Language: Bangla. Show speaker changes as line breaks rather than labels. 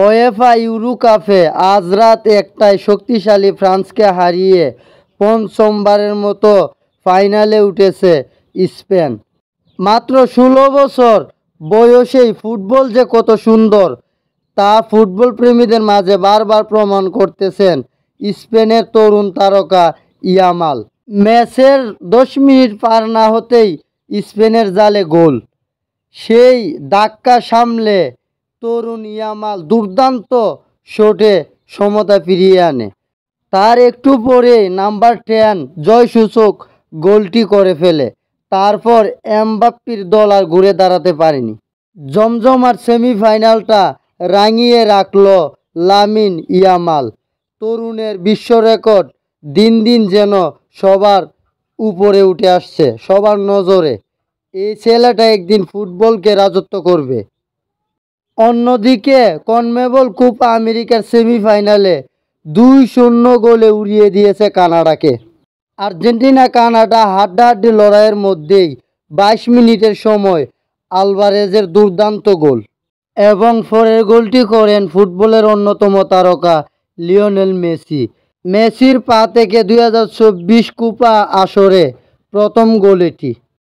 ওয়েফা ইউরো কাপে আজ রাত একটাই শক্তিশালী ফ্রান্সকে হারিয়ে পঞ্চমবারের মতো ফাইনালে উঠেছে স্পেন মাত্র ষোলো বছর বয়সেই ফুটবল যে কত সুন্দর তা ফুটবল প্রেমীদের মাঝে বারবার প্রমাণ করতেছেন স্পেনের তরুণ তারকা ইয়ামাল ম্যাচের দশ মিনিট পার না হতেই স্পেনের জালে গোল সেই দাক্কা সামলে তরুণ ইয়ামাল দুর্দান্ত শটে সমতা ফিরিয়ে আনে তার একটু পরে নাম্বার টেন জয়সূচক গোলটি করে ফেলে তারপর এমবাপ্পির দল আর ঘুরে দাঁড়াতে পারেনি জমজমার সেমিফাইনালটা রাঙিয়ে রাখল লামিন ইয়ামাল তরুণের বিশ্ব রেকর্ড দিন দিন যেন সবার উপরে উঠে আসছে সবার নজরে এই ছেলেটা একদিন ফুটবলকে রাজত্ব করবে অন্যদিকে কনমেবল কুপ আমেরিকার সেমিফাইনালে দুই শূন্য গোলে উড়িয়ে দিয়েছে কানাডাকে আর্জেন্টিনা কানাডা হাড্ডাহাড্ডি লড়াইয়ের মধ্যেই বাইশ মিনিটের সময় আলভারেজের দুর্দান্ত গোল এবং ফরের গোলটি করেন ফুটবলের অন্যতম তারকা লিওনেল মেসি মেসির পা থেকে দুই কুপা আসরে প্রথম গোল এটি